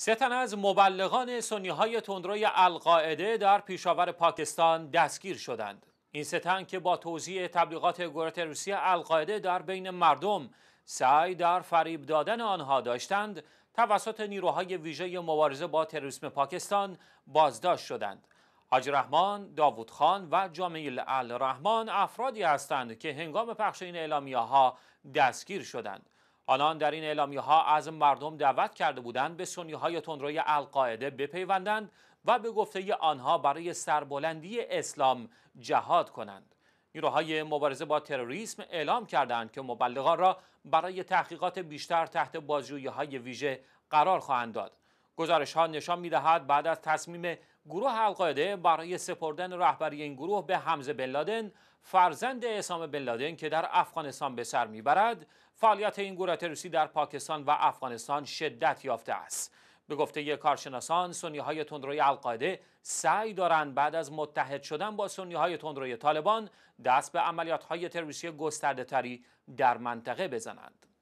سه تن از مبلغان سنی های تندروی القاعده در پیشاور پاکستان دستگیر شدند. این سه تن که با توزیع تبلیغات گروه تروریستی القاعده در بین مردم سعی در فریب دادن آنها داشتند، توسط نیروهای ویژه مبارزه با تروریسم پاکستان بازداشت شدند. حاج رحمان، داوود خان و جامیل الرحمان افرادی هستند که هنگام پخش این اعلامیه ها دستگیر شدند. آنان در این اعلامی ها از مردم دعوت کرده بودند به سنی های تندروی القاعده بپیوندند و به گفته آنها برای سربلندی اسلام جهاد کنند. نیروهای مبارزه با تروریسم اعلام کردند که مبلغان را برای تحقیقات بیشتر تحت بازجویی های ویژه قرار خواهند داد. گزارش ها نشان می دهد بعد از تصمیم گروه القاعده برای سپردن رهبری این گروه به حمزه بن فرزند اسامه بن که در افغانستان به سر برد فعالیت این گروه تروریستی در پاکستان و افغانستان شدت یافته است به گفته کارشناسان سنی های تندروی القاعده سعی دارند بعد از متحد شدن با سنی های تندروی طالبان دست به عملیات های تروریستی گسترده تری در منطقه بزنند